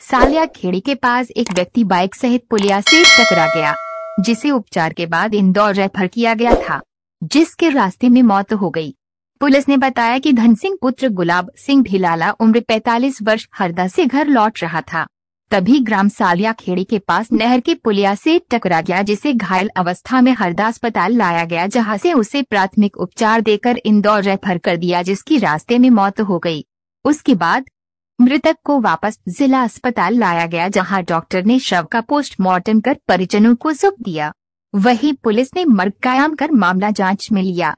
सालिया खेड़ी के पास एक व्यक्ति बाइक सहित पुलिया से टकरा गया जिसे उपचार के बाद इंदौर रेफर किया गया था जिसके रास्ते में मौत हो गई पुलिस ने बताया कि धन सिंह पुत्र गुलाब सिंह भिलाला उम्र 45 वर्ष हरदा से घर लौट रहा था तभी ग्राम सालिया खेड़ी के पास नहर के पुलिया से टकरा गया जिसे घायल अवस्था में हरदा अस्पताल लाया गया जहां से उसे प्राथमिक उपचार देकर इंदौर रेफर कर दिया जिसकी रास्ते में मौत हो गई उसके बाद मृतक को वापस जिला अस्पताल लाया गया जहां डॉक्टर ने शव का पोस्टमार्टम कर परिजनों को सौंप दिया वहीं पुलिस ने मर्ग कायम कर मामला जांच में लिया